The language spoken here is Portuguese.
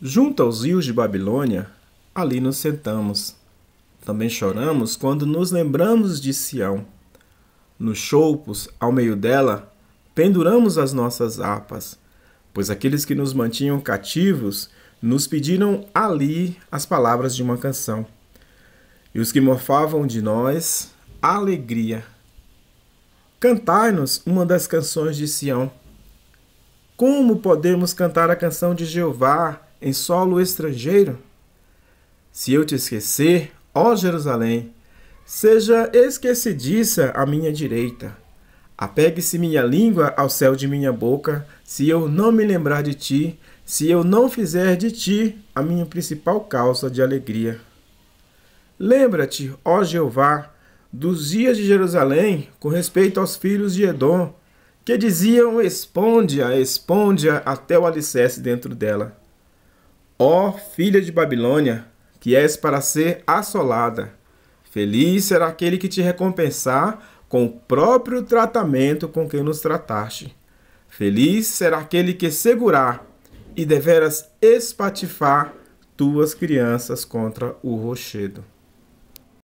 Junto aos rios de Babilônia, ali nos sentamos. Também choramos quando nos lembramos de Sião. Nos choupos, ao meio dela, penduramos as nossas harpas, pois aqueles que nos mantinham cativos nos pediram ali as palavras de uma canção. E os que morfavam de nós, alegria. Cantai-nos uma das canções de Sião. Como podemos cantar a canção de Jeová em solo estrangeiro? Se eu te esquecer, ó Jerusalém, seja esquecidiça a minha direita. Apegue-se minha língua ao céu de minha boca, se eu não me lembrar de ti, se eu não fizer de ti a minha principal causa de alegria. Lembra-te, ó Jeová, dos dias de Jerusalém com respeito aos filhos de Edom, que diziam: Esponde-a, esponde-a até o alicerce dentro dela. Ó filha de Babilônia, que és para ser assolada, feliz será aquele que te recompensar com o próprio tratamento com que nos trataste. Feliz será aquele que segurar e deveras espatifar tuas crianças contra o rochedo.